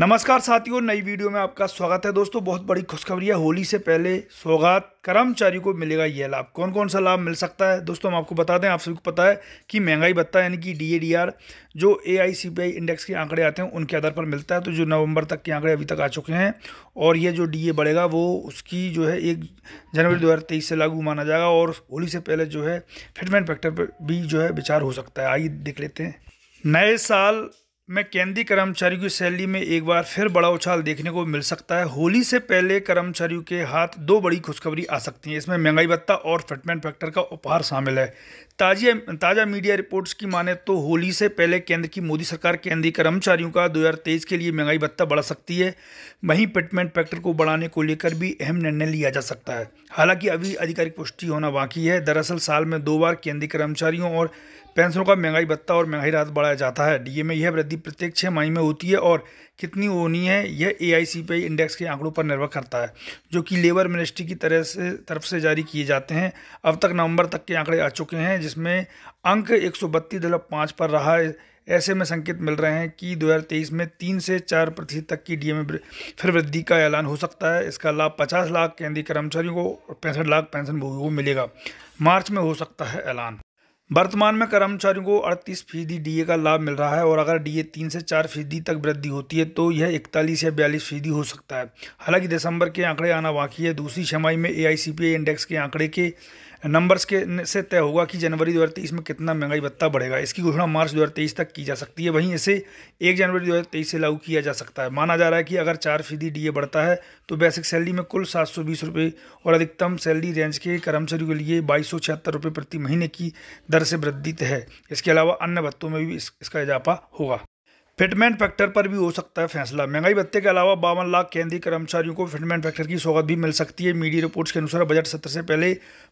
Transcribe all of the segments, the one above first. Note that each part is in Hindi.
नमस्कार साथियों नई वीडियो में आपका स्वागत है दोस्तों बहुत बड़ी खुशखबरी है होली से पहले स्वागत कर्मचारी को मिलेगा यह लाभ कौन कौन सा लाभ मिल सकता है दोस्तों हम आपको बता दें आप सभी को पता है कि महंगाई भत्ता यानी कि डीएडीआर जो एआईसीपीआई इंडेक्स के आंकड़े आते हैं उनके आधार पर मिलता है तो जो नवंबर तक के आंकड़े अभी तक आ चुके हैं और ये जो डी बढ़ेगा वो उसकी जो है एक जनवरी दो से लागू माना जाएगा और होली से पहले जो है फिटमेंट फैक्टर पर भी जो है विचार हो सकता है आइए देख लेते हैं नए साल में केंद्रीय कर्मचारियों की सैलरी में एक बार फिर बड़ा उछाल देखने को मिल सकता है होली से पहले कर्मचारियों के हाथ दो बड़ी खुशखबरी आ सकती है इसमें महंगाई भत्ता और फिटमेंट फैक्टर का उपहार शामिल है ताजी ताज़ा मीडिया रिपोर्ट्स की माने तो होली से पहले केंद्र की मोदी सरकार केंद्रीय कर्मचारियों का दो के लिए महंगाई भत्ता बढ़ा सकती है वहीं फिटमेंट फैक्टर को बढ़ाने को लेकर भी अहम निर्णय लिया जा सकता है हालांकि अभी आधिकारिक पुष्टि होना बाकी है दरअसल साल में दो बार केंद्रीय कर्मचारियों और पेंशनों का महंगाई भत्ता और महंगाई राहत बढ़ाया जाता है डीए में यह वृद्धि वृद्धि प्रत्येक छः महीने में होती है और कितनी होनी है यह ए इंडेक्स के आंकड़ों पर निर्भर करता है जो कि लेबर मिनिस्ट्री की तरह से तरफ से जारी किए जाते हैं अब तक नवंबर तक के आंकड़े आ चुके हैं जिसमें अंक एक पर रहा है ऐसे में संकेत मिल रहे हैं कि 2023 में तीन से चार प्रतिशत तक की डीएमए फिर वृद्धि का ऐलान हो सकता है इसका लाभ 50 लाख केंद्रीय कर्मचारियों को और पैंसठ लाख पेंशनभोगियों को मिलेगा मार्च में हो सकता है ऐलान वर्तमान में कर्मचारियों को अड़तीस फीसदी डी का लाभ मिल रहा है और अगर डी ए तीन से चार फीसदी तक वृद्धि होती है तो यह इकतालीस या बयालीस फीसदी हो सकता है हालांकि दिसंबर के आंकड़े आना बाकी है दूसरी छमाई में ए इंडेक्स के आंकड़े के नंबर्स के से तय होगा कि जनवरी दो में कितना महंगाई भत्ता बढ़ेगा इसकी घोषणा मार्च दो तक की जा सकती है वहीं इसे एक जनवरी दो से लागू किया जा सकता है माना जा रहा है कि अगर चार फीसदी डी बढ़ता है तो बेसिक सैलरी में कुल सात सौ बीस रुपये और अधिकतम सैलरी रेंज के कर्मचारियों के लिए बाईस सौ छिहत्तर रुपये प्रति महीने की दर से वृद्धि है इसके अलावा अन्य भत्तों में भी इसका इजाफा होगा फिटमेंट फैक्टर पर भी हो सकता है फैसला महंगाई भत्ते के अलावा बावन लाख केंद्रीय कर्मचारियों को फिटमेंट फैक्टर की सौगात भी मिल सकती है मीडिया रिपोर्ट्स के अनुसार बजट सत्र से पहले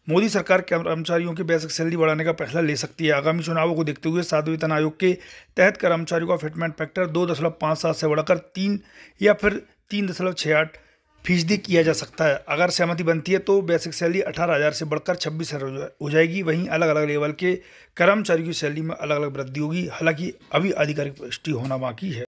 मोदी सरकार कर्मचारियों की बेसिक सैलरी बढ़ाने का फैसला ले सकती है आगामी चुनावों को देखते हुए सात वेतन आयोग के तहत कर्मचारियों का फिटमेंट फैक्टर दो दशमलव पाँच सात से बढ़ाकर तीन या फिर तीन दशमलव छः आठ फीसदी किया जा सकता है अगर सहमति बनती है तो बेसिक सैलरी अठारह हज़ार से बढ़कर छब्बीस हज़ार हो जाएगी वहीं अलग अलग लेवल के कर्मचारियों की सैलरी में अलग अलग वृद्धि होगी हालांकि अभी आधिकारिक पुष्टि होना बाकी है